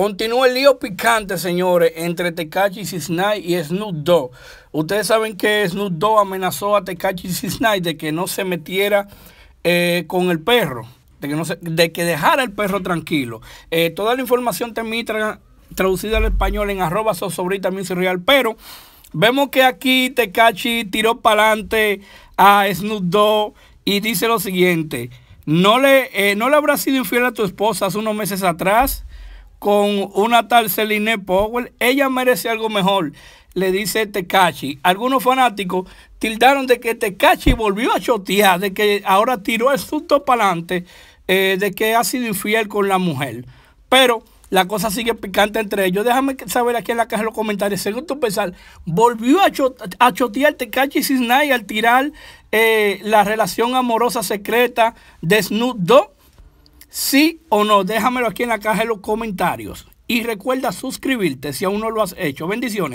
Continúa el lío picante, señores, entre Tecachi Sisnay y Snoop Dogg. Ustedes saben que Snoop Dogg amenazó a Tecachi Cisnay de que no se metiera eh, con el perro, de que, no de que dejara el perro tranquilo. Eh, toda la información también traducida al español en arroba sosobrita real, pero vemos que aquí Tecachi tiró para adelante a Snoop Dogg y dice lo siguiente. No le, eh, no le habrá sido infiel a tu esposa hace unos meses atrás con una tal Celine Powell, ella merece algo mejor, le dice Tecachi. Algunos fanáticos tildaron de que Tecachi volvió a chotear, de que ahora tiró el susto para adelante, eh, de que ha sido infiel con la mujer. Pero la cosa sigue picante entre ellos. Déjame saber aquí en la caja de los comentarios. Según tu pensar, volvió a, chotear, a chotear Tecachi Cisnay al tirar eh, la relación amorosa secreta de Snoop Dogg Sí o no, déjamelo aquí en la caja de los comentarios. Y recuerda suscribirte si aún no lo has hecho. Bendiciones.